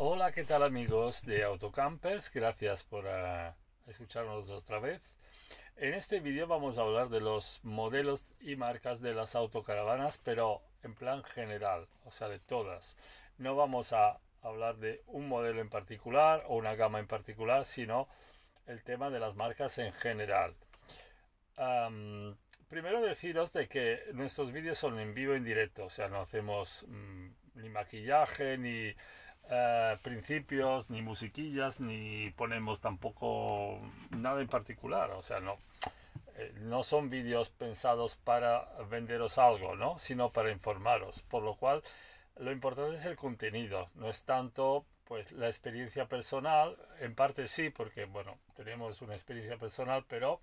Hola, ¿qué tal amigos de Autocampers? Gracias por ah, escucharnos otra vez. En este vídeo vamos a hablar de los modelos y marcas de las autocaravanas, pero en plan general, o sea, de todas. No vamos a hablar de un modelo en particular o una gama en particular, sino el tema de las marcas en general. primero deciros de que nuestros vídeos son en vivo, en directo, o sea, no hacemos mm, ni maquillaje, ni eh, principios, ni musiquillas, ni ponemos tampoco nada en particular. O sea, no, eh, no son vídeos pensados para venderos algo, ¿no? sino para informaros. Por lo cual, lo importante es el contenido, no es tanto pues la experiencia personal, en parte sí, porque bueno, tenemos una experiencia personal, pero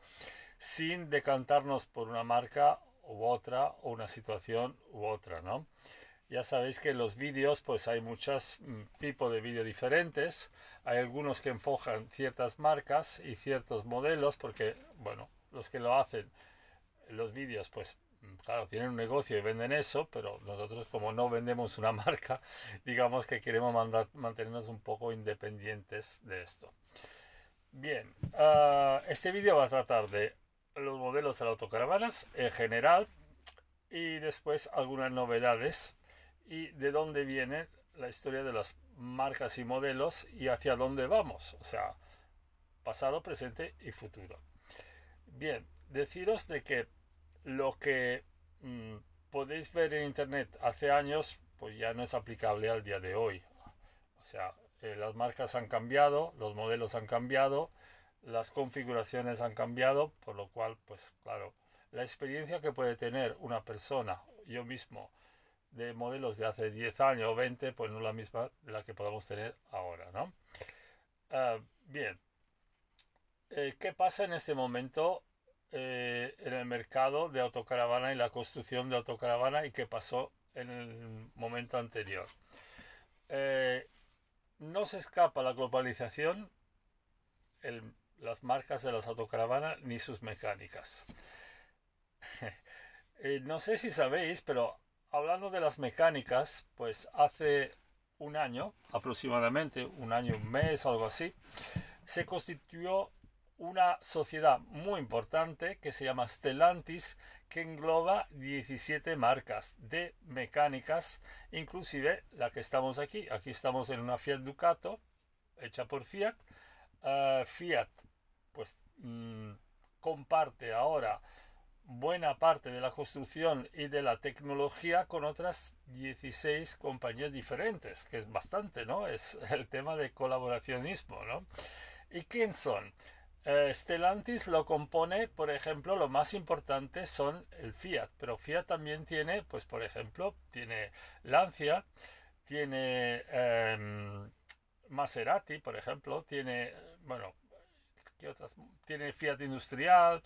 sin decantarnos por una marca u otra, o una situación u otra, ¿no? Ya sabéis que los vídeos, pues hay muchos mm, tipos de vídeos diferentes. Hay algunos que enfocan ciertas marcas y ciertos modelos, porque, bueno, los que lo hacen, los vídeos, pues mm, claro, tienen un negocio y venden eso, pero nosotros como no vendemos una marca, digamos que queremos mantenernos un poco independientes de esto. Bien, ah, este vídeo va a tratar de los modelos de autocaravanas en general y después algunas novedades y de dónde viene la historia de las marcas y modelos y hacia dónde vamos, o sea, pasado, presente y futuro. Bien, deciros de que lo que mm, podéis ver en Internet hace años, pues ya no es aplicable al día de hoy. O sea, eh, las marcas han cambiado, los modelos han cambiado, las configuraciones han cambiado, por lo cual, pues claro, la experiencia que puede tener una persona, yo mismo, de modelos de hace 10 años o 20, pues no la misma la que podemos tener ahora, ¿no? Ah, bien, eh, ¿qué pasa en este momento eh, en el mercado de autocaravana y la construcción de autocaravana y qué pasó en el momento anterior? Eh, no se escapa la globalización, el, las marcas de las autocaravanas ni sus mecánicas. no sé si sabéis, pero hablando de las mecánicas, pues hace un año, aproximadamente un año, un mes, algo así, se constituyó una sociedad muy importante que se llama Stellantis, que engloba 17 marcas de mecánicas, inclusive la que estamos aquí. Aquí estamos en una Fiat Ducato, hecha por Fiat. Eh, Fiat, pues, mm, comparte ahora buena parte de la construcción y de la tecnología con otras 16 compañías diferentes, que es bastante, ¿no? Es el tema de colaboracionismo, ¿no? ¿Y quién son? Eh, Stellantis lo compone, por ejemplo, lo más importante son el Fiat, pero Fiat también tiene, pues por ejemplo, tiene Lancia, tiene em, Maserati, por ejemplo, tiene, bueno, ¿qué otras? Tiene Fiat Industrial,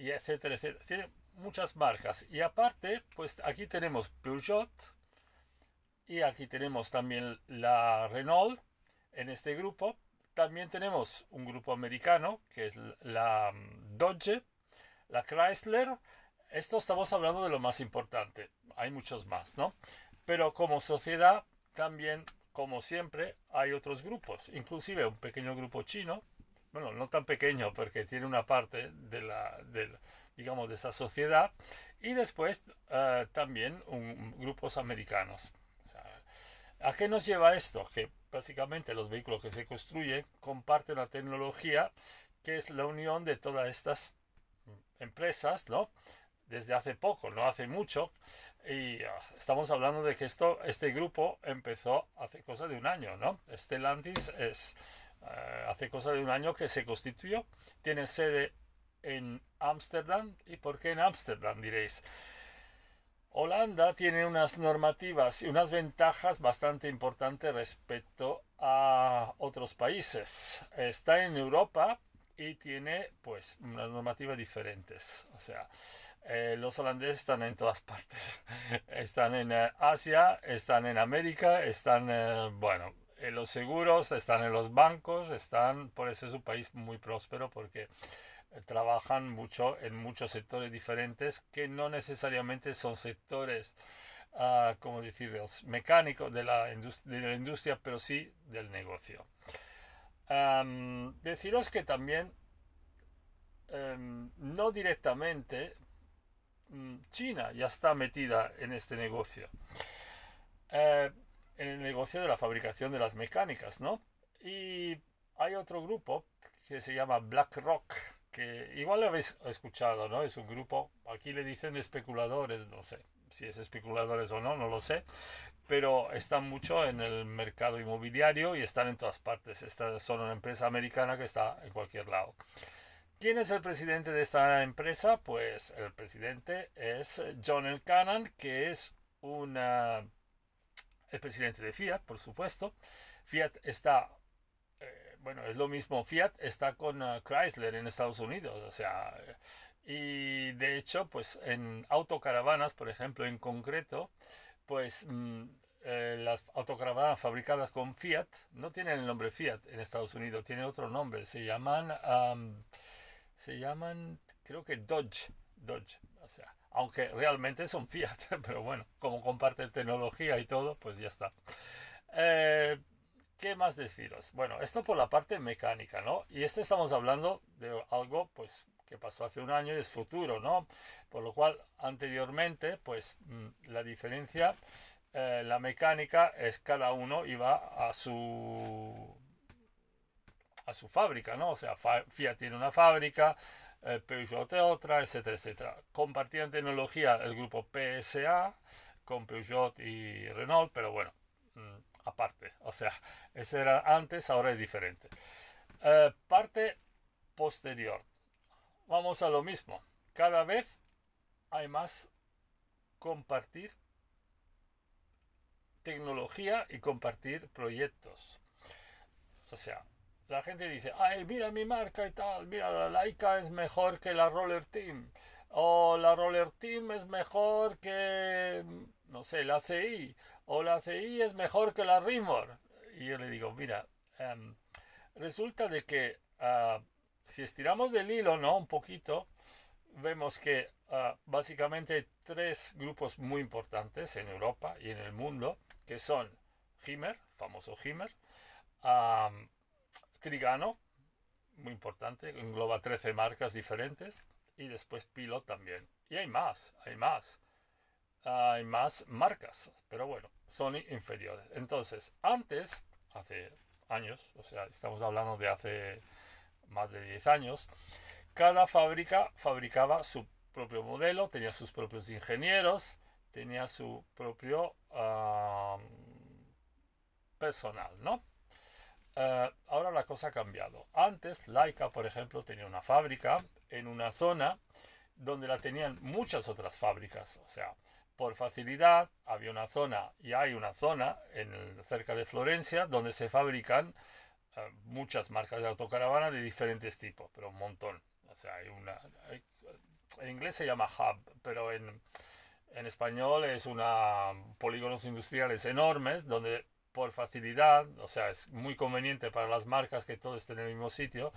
y etcétera, etcétera. Tiene muchas marcas. Y aparte, pues aquí tenemos Peugeot y aquí tenemos también la Renault en este grupo. También tenemos un grupo americano que es la mm, Dodge, la Chrysler. Esto estamos hablando de lo más importante. Hay muchos más, ¿no? Pero como sociedad también, como siempre, hay otros grupos. Inclusive un pequeño grupo chino bueno, no tan pequeño porque tiene una parte de la, digamos, de esa sociedad y después eh, también un, grupos americanos. ¿A qué nos lleva esto? Que básicamente los vehículos que se construyen comparten la tecnología que es la unión de todas estas empresas, ¿no? Desde hace poco, no hace mucho, y ah, estamos hablando de que esto, este grupo empezó hace cosa de un año, ¿no? Stellantis es eh, hace cosa de un año que se constituyó. Tiene sede en Ámsterdam. ¿Y por qué en Ámsterdam? Diréis. Holanda tiene unas normativas y unas ventajas bastante importantes respecto a otros países. Está en Europa y tiene pues unas normativas diferentes. O sea, eh, los holandeses están en todas partes. Están en eh, Asia, están en América, están, bueno, en los seguros, están en los bancos, están, por eso es un país muy próspero porque eh, trabajan mucho en muchos sectores diferentes que no necesariamente son sectores, ah, como decir, los mecánicos de la, de la, industria, pero sí del negocio. deciros que también, em, no directamente, mm, China ya está metida en este negocio. Eh, en el negocio de la fabricación de las mecánicas, ¿no? Y hay otro grupo que se llama BlackRock, que igual lo habéis escuchado, ¿no? Es un grupo, aquí le dicen especuladores, no sé si es especuladores o no, no lo sé, pero están mucho en el mercado inmobiliario y están en todas partes. Esta, son una empresa americana que está en cualquier lado. ¿Quién es el presidente de esta empresa? Pues el presidente es John El Cannon, que es una el presidente de Fiat, por supuesto. Fiat está, eh, bueno, es lo mismo, Fiat está con eh, Chrysler en Estados Unidos, o sea, y de hecho, pues en autocaravanas, por ejemplo, en concreto, pues mm, eh, las autocaravanas fabricadas con Fiat no tienen el nombre Fiat en Estados Unidos, tiene otro nombre, se llaman, se llaman, creo que Dodge Dodge. O sea, aunque realmente son Fiat, pero bueno, como comparte tecnología y todo, pues ya está. Eh, ¿Qué más deciros? Bueno, esto por la parte mecánica, ¿no? Y este estamos hablando de algo, pues, que pasó hace un año y es futuro, ¿no? Por lo cual, anteriormente, pues, mm, la diferencia, eh, la mecánica es cada uno iba a su a su fábrica, ¿no? O sea, Fiat tiene una fábrica, eh, Peugeot otra, etcétera, etcétera. Compartían tecnología el grupo PSA con Peugeot y Renault, pero bueno, mm, aparte. O sea, ese era antes, ahora es diferente. Eh, parte posterior. Vamos a lo mismo. Cada vez hay más compartir tecnología y compartir proyectos. O sea, la gente dice, ay, mira mi marca y tal, mira, la Laika es mejor que la Roller Team, o la Roller Team es mejor que, no sé, la CI, o la CI es mejor que la Rimor. Y yo le digo, mira, em, resulta de que ah, si estiramos del hilo, ¿no? Un poquito, vemos que ah, básicamente tres grupos muy importantes en Europa y en el mundo, que son Himmer, famoso Himmer, Trigano, muy importante, engloba 13 marcas diferentes. Y después Pilot también. Y hay más, hay más. Hay más marcas, pero bueno, son inferiores. Entonces, antes, hace años, o sea, estamos hablando de hace más de 10 años, cada fábrica fabricaba su propio modelo, tenía sus propios ingenieros, tenía su propio ah, personal, ¿no? Ah, ahora la cosa ha cambiado. Antes, Laika, por ejemplo, tenía una fábrica en una zona donde la tenían muchas otras fábricas. O sea, por facilidad, había una zona y hay una zona en cerca de Florencia donde se fabrican eh, muchas marcas de autocaravana de diferentes tipos, pero un montón. O sea, hay una. en inglés se llama hub, pero en, en español es una polígonos industriales enormes donde por facilidad, o sea, es muy conveniente para las marcas que todo esté en el mismo sitio,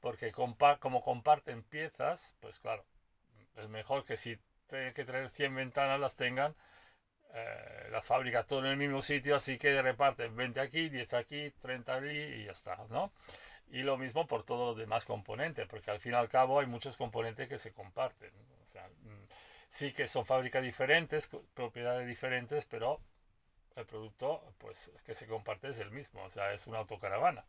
porque compa como comparten piezas, pues claro, es mejor que si tienen que tener 100 ventanas, las tengan eh, las fábricas fábrica todo en el mismo sitio, así que reparten 20 aquí, 10 aquí, 30 allí y ya está, ¿no? Y lo mismo por todos los demás componentes, porque al fin y al cabo hay muchos componentes que se comparten. O sea, mm, sí que son fábricas diferentes, propiedades diferentes, pero el producto pues que se comparte es el mismo, o sea, es una autocaravana.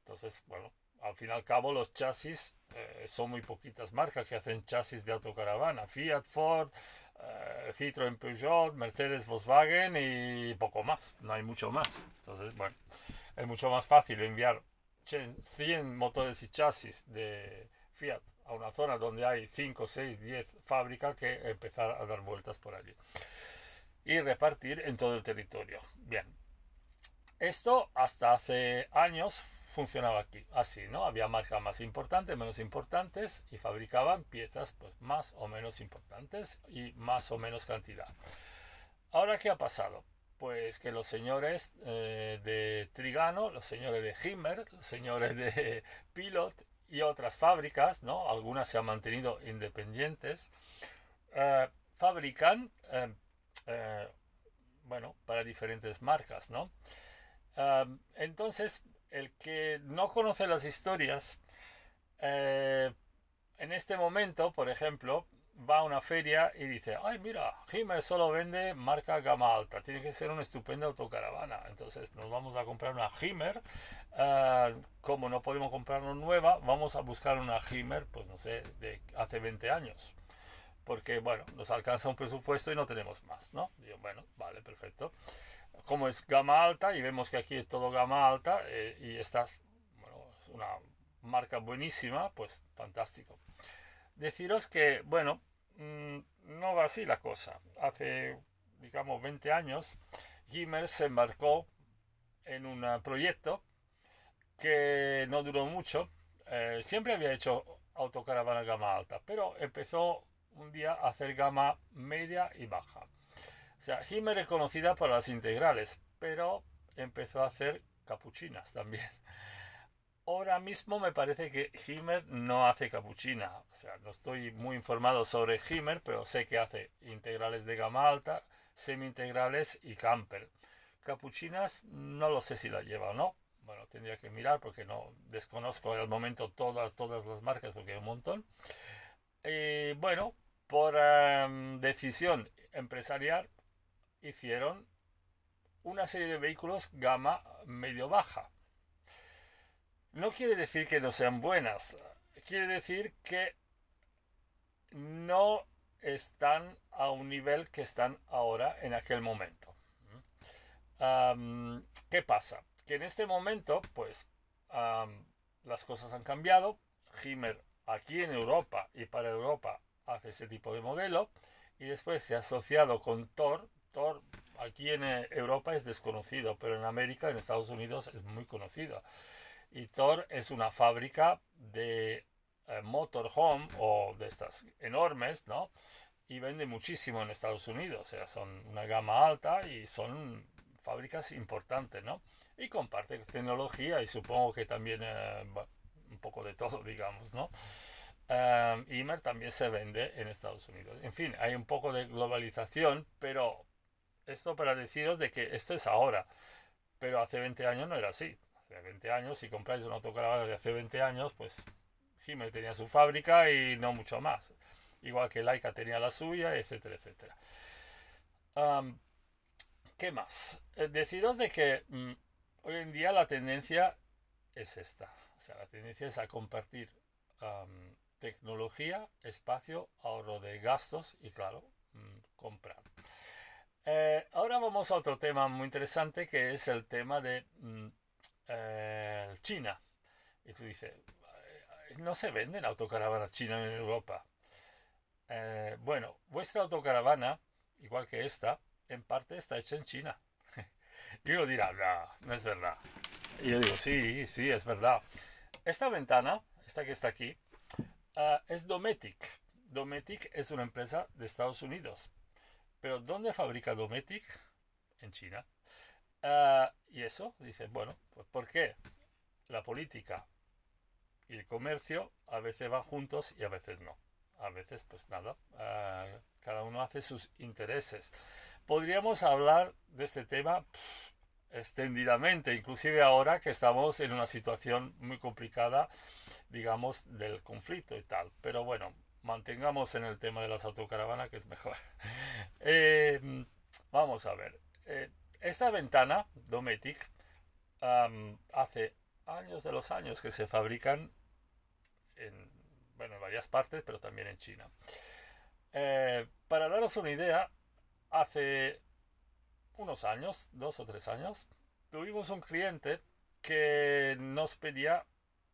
Entonces, bueno, al fin y al cabo los chasis eh, son muy poquitas marcas que hacen chasis de autocaravana. Fiat, Ford, eh, Citroën, Peugeot, Mercedes, Volkswagen y poco más. No hay mucho más. Entonces, bueno, es mucho más fácil enviar 100 motores y chasis de Fiat a una zona donde hay 5, 6, 10 fábricas que empezar a dar vueltas por allí y repartir en todo el territorio. Bien, esto hasta hace años funcionaba aquí, así, ¿no? Había marcas más importantes, menos importantes y fabricaban piezas pues, más o menos importantes y más o menos cantidad. Ahora, ¿qué ha pasado? Pues que los señores eh, de Trigano, los señores de Himmer, los señores de Pilot y otras fábricas, ¿no? Algunas se han mantenido independientes, eh, fabrican eh, eh, bueno, para diferentes marcas, ¿no? entonces, el que no conoce las historias, eh, en este momento, por ejemplo, va a una feria y dice, ay mira, Himer solo vende marca gama alta, tiene que ser una estupenda autocaravana. Entonces nos vamos a comprar una Himer. Eh, como no podemos comprar una nueva, vamos a buscar una Himer, pues no sé, de hace 20 años porque, bueno, nos alcanza un presupuesto y no tenemos más, ¿no? digo bueno, vale, perfecto. Como es gama alta, y vemos que aquí es todo gama alta, eh, y estás, bueno, es una marca buenísima, pues fantástico. Deciros que, bueno, mm, no va así la cosa. Hace, digamos, 20 años, Gimmer se embarcó en un proyecto que no duró mucho. Eh, siempre había hecho autocaravana gama alta, pero empezó un día hacer gama media y baja. O sea, Himmer es conocida por las integrales, pero empezó a hacer capuchinas también. Ahora mismo me parece que Himmer no hace capuchina. O sea, no estoy muy informado sobre Himmer, pero sé que hace integrales de gama alta, semi-integrales y camper. Capuchinas no lo sé si la lleva o no. Bueno, tendría que mirar porque no desconozco en el momento todas, todas las marcas porque hay un montón. Eh, bueno, por em, decisión empresarial, hicieron una serie de vehículos gama medio-baja. No quiere decir que no sean buenas, quiere decir que no están a un nivel que están ahora en aquel momento. Em, ¿Qué pasa? Que en este momento, pues, em, las cosas han cambiado. Himmer aquí en Europa y para Europa hace ese tipo de modelo y después se ha asociado con Thor, Thor aquí en eh, Europa es desconocido, pero en América, en Estados Unidos, es muy conocido. Y Thor es una fábrica de motor eh, motorhome o de estas enormes, ¿no? Y vende muchísimo en Estados Unidos, o sea, son una gama alta y son fábricas importantes, ¿no? Y comparte tecnología y supongo que también eh, un poco de todo, digamos, ¿no? Um, también se vende en Estados Unidos. En fin, hay un poco de globalización, pero esto para deciros de que esto es ahora. Pero hace 20 años no era así. Hace 20 años, si compráis un autocaravana de hace 20 años, pues Himmel tenía su fábrica y no mucho más. Igual que Laika tenía la suya, etcétera, etcétera. ¿Qué más? Eh, deciros de que mm, hoy en día la tendencia es esta. O sea, la tendencia es a compartir tecnología, espacio, ahorro de gastos y claro, mm, compra. Eh, ahora vamos a otro tema muy interesante que es el tema de mm, eh, China. Y tú dices, eh, no se venden autocaravanas chinas en Europa. bueno, vuestra autocaravana, igual que esta, en parte está hecha en China. y lo dirá, no, no es verdad. Y yo digo, sí, sí, es verdad. Esta ventana, esta que está aquí, Ah, es Dometic. Dometic es una empresa de Estados Unidos. Pero ¿dónde fabrica Dometic? En China. Ah, y eso, dice, bueno, pues ¿por qué? La política y el comercio a veces van juntos y a veces no. A veces, pues nada, ah, cada uno hace sus intereses. Podríamos hablar de este tema extendidamente, inclusive ahora que estamos en una situación muy complicada digamos, del conflicto y tal. Pero bueno, mantengamos en el tema de las autocaravanas, que es mejor. Eh, vamos a ver. Eh, esta ventana, Dometic, hace años de los años que se fabrican en, bueno, en varias partes, pero también en China. Eh, para daros una idea, hace unos años, dos o tres años, tuvimos un cliente que nos pedía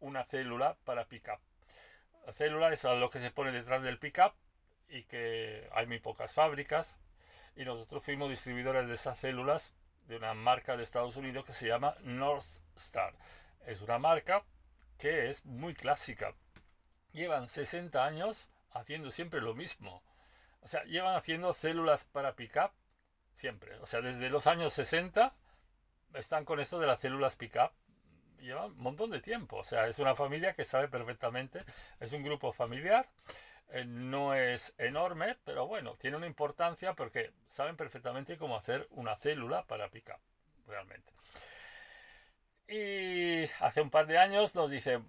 una célula para pickup. La célula es lo que se pone detrás del pickup y que hay muy pocas fábricas. Y nosotros fuimos distribuidores de esas células de una marca de Estados Unidos que se llama North Star. Es una marca que es muy clásica. Llevan 60 años haciendo siempre lo mismo. O sea, llevan haciendo células para pickup siempre. O sea, desde los años 60 están con esto de las células pickup lleva un montón de tiempo. O sea, es una familia que sabe perfectamente, es un grupo familiar, eh, no es enorme, pero bueno, tiene una importancia porque saben perfectamente cómo hacer una célula para picar, realmente. Y hace un par de años nos dice,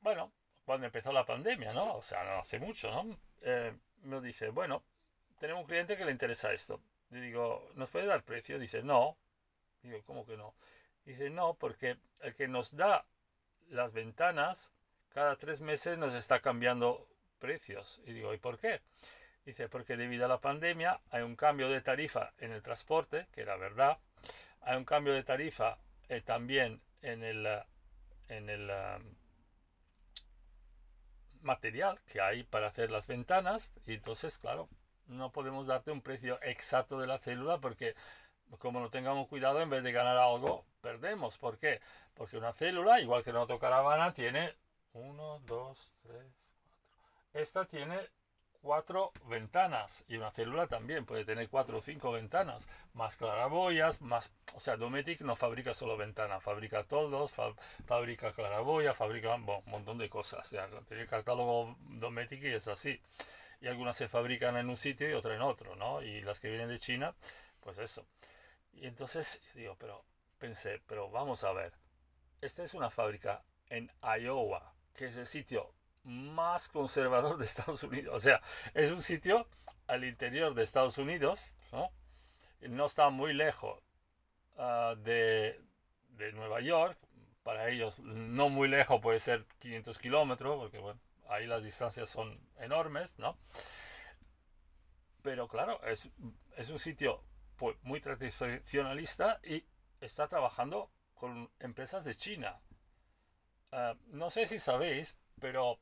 bueno, cuando empezó la pandemia, ¿no? O sea, no hace mucho, ¿no? Eh, nos dice, bueno, tenemos un cliente que le interesa esto. Le digo, ¿nos puede dar precio? Dice, no. Digo, ¿cómo que no? Dice, no, porque el que nos da las ventanas cada tres meses nos está cambiando precios. Y digo, ¿y por qué? Dice, porque debido a la pandemia hay un cambio de tarifa en el transporte, que era verdad, hay un cambio de tarifa eh, también en el, eh, en eh, material que hay para hacer las ventanas, y entonces, claro, no podemos darte un precio exacto de la célula porque como no tengamos cuidado, en vez de ganar algo, perdemos. ¿Por qué? Porque una célula, igual que otra caravana tiene 1, 2, 3, 4. Esta tiene cuatro ventanas y una célula también puede tener cuatro o cinco ventanas, más claraboyas, más... O sea, Dometic no fabrica solo ventanas, fabrica todos, fabrica claraboya, fabrica un montón de cosas. O sea, tiene el catálogo Dometic y es así. Y algunas se fabrican en un sitio y otras en otro, ¿no? Y las que vienen de China, pues eso. Y entonces digo, pero pensé, pero vamos a ver, esta es una fábrica en Iowa, que es el sitio más conservador de Estados Unidos. O sea, es un sitio al interior de Estados Unidos, ¿no? No está muy lejos ah, de, de, Nueva York. Para ellos, no muy lejos puede ser 500 kilómetros, porque bueno, ahí las distancias son enormes, ¿no? Pero claro, es, es un sitio pues, muy tradicionalista y está trabajando con empresas de China. Eh, no sé si sabéis, pero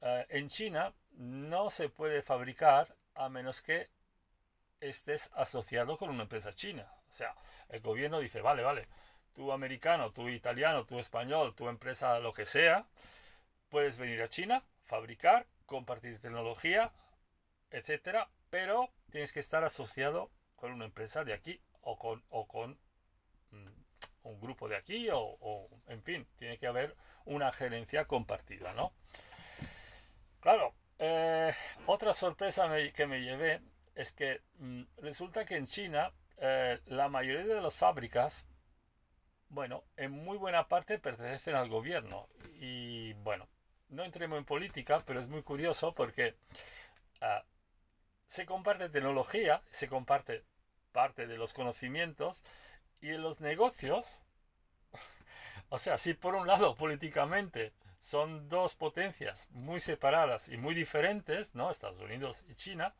eh, en China no se puede fabricar a menos que estés asociado con una empresa china. O sea, el gobierno dice, vale, vale, tú americano, tú italiano, tú español, tu empresa lo que sea, puedes venir a China, fabricar, compartir tecnología, etcétera, pero tienes que estar asociado con una empresa de aquí o con, o con mm, un grupo de aquí o, en fin, tiene que haber una gerencia compartida, ¿no? Claro, eh, otra sorpresa que me llevé es que mm, resulta que en China eh, la mayoría de las fábricas, bueno, en muy buena parte pertenecen al gobierno. Y bueno, no entremos en política, pero es muy curioso porque ah, se comparte tecnología, se comparte parte de los conocimientos y en los negocios. O sea, si por un lado políticamente son dos potencias muy separadas y muy diferentes, ¿no? Estados Unidos y China.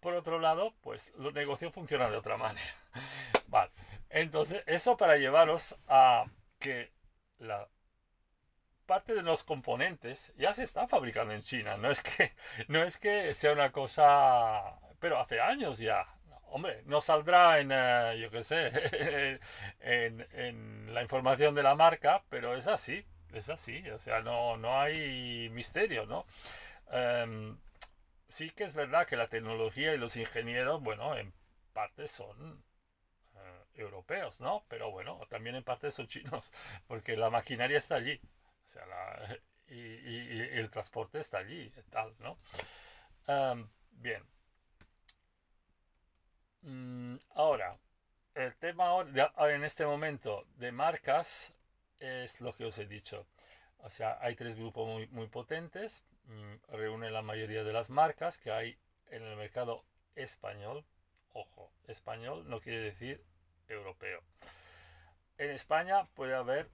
Por otro lado, pues los negocios funcionan de otra manera. Vale. Entonces, eso para llevaros a que la parte de los componentes ya se está fabricando en China. No es que, no es que sea una cosa, pero hace años ya hombre, no saldrá en, eh, yo qué sé, en, en, la información de la marca, pero es así, es así, o sea, no, no hay misterio, ¿no? Em, sí que es verdad que la tecnología y los ingenieros, bueno, en parte son eh, europeos, ¿no? Pero bueno, también en parte son chinos, porque la maquinaria está allí, o sea, la, y, y, el transporte está allí, tal, ¿no? Em, bien. Mm, ahora, el tema en este momento de marcas es lo que os he dicho. O sea, hay tres grupos muy, muy potentes, mm, reúne la mayoría de las marcas que hay en el mercado español. Ojo, español no quiere decir europeo. En España puede haber,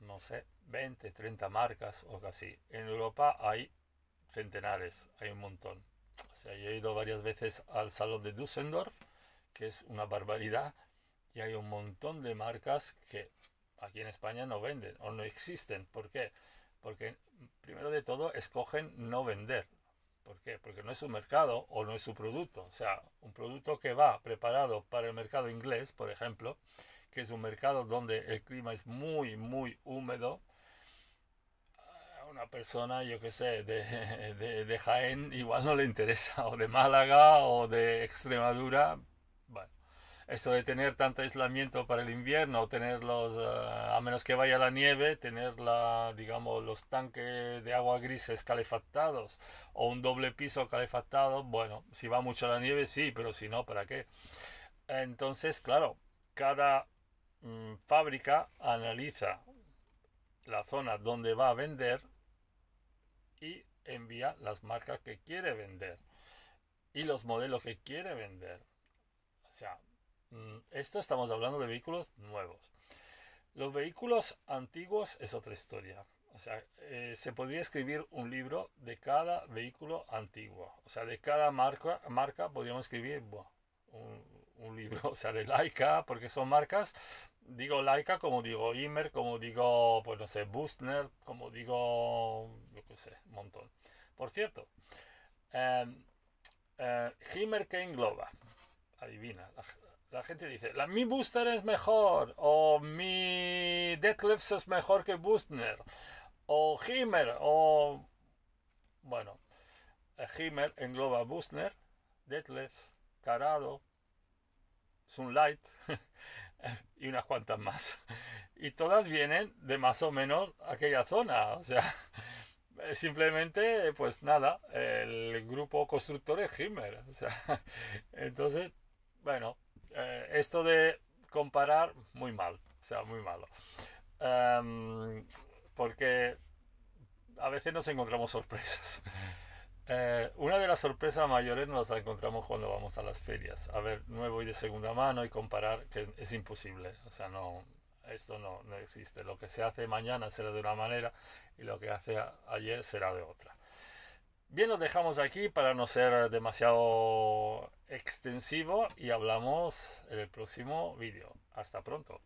no sé, 20, 30 marcas o casi. En Europa hay centenares, hay un montón. O sea, yo he ido varias veces al salón de Düsseldorf que es una barbaridad, y hay un montón de marcas que aquí en España no venden o no existen. ¿Por qué? Porque primero de todo escogen no vender. ¿Por qué? Porque no es su mercado o no es su producto. O sea, un producto que va preparado para el mercado inglés, por ejemplo, que es un mercado donde el clima es muy, muy húmedo, una persona, yo qué sé, de, de, de, Jaén igual no le interesa, o de Málaga, o de Extremadura, esto de tener tanto aislamiento para el invierno, tener los, ah, a menos que vaya la nieve, tener la, digamos, los tanques de agua grises calefactados o un doble piso calefactado, bueno, si va mucho la nieve sí, pero si no, ¿para qué? Entonces, claro, cada mm, fábrica analiza la zona donde va a vender y envía las marcas que quiere vender y los modelos que quiere vender. O sea, Mm, esto estamos hablando de vehículos nuevos. Los vehículos antiguos es otra historia. O sea, eh, se podría escribir un libro de cada vehículo antiguo. O sea, de cada marca, marca podríamos escribir un, libro. O sea, de Laika, porque son marcas. Digo Laika, como digo Imer, como digo, pues no sé, Bustner, como digo, yo qué sé, montón. Por cierto, em, eh, Himer que engloba. Adivina, la, la gente dice, la, mi Booster es mejor, o mi Deadlift es mejor que booster o Himmer, o... Bueno, Himmer eh, engloba booster deathless, Carado, Sunlight y unas cuantas más. Y todas vienen de más o menos aquella zona. O sea, simplemente, pues nada, el grupo constructor es Himmer. O sea, entonces, bueno, eh, esto de comparar, muy mal, o sea, muy malo. Em, porque a veces nos encontramos sorpresas. Eh, una de las sorpresas mayores nos encontramos cuando vamos a las ferias. A ver, nuevo y de segunda mano y comparar, que es, imposible. O sea, no, esto no, existe. Lo que se hace mañana será de una manera y lo que hace ayer será de otra. Bien, lo dejamos aquí para no ser demasiado extensivo y hablamos en el próximo vídeo. Hasta pronto.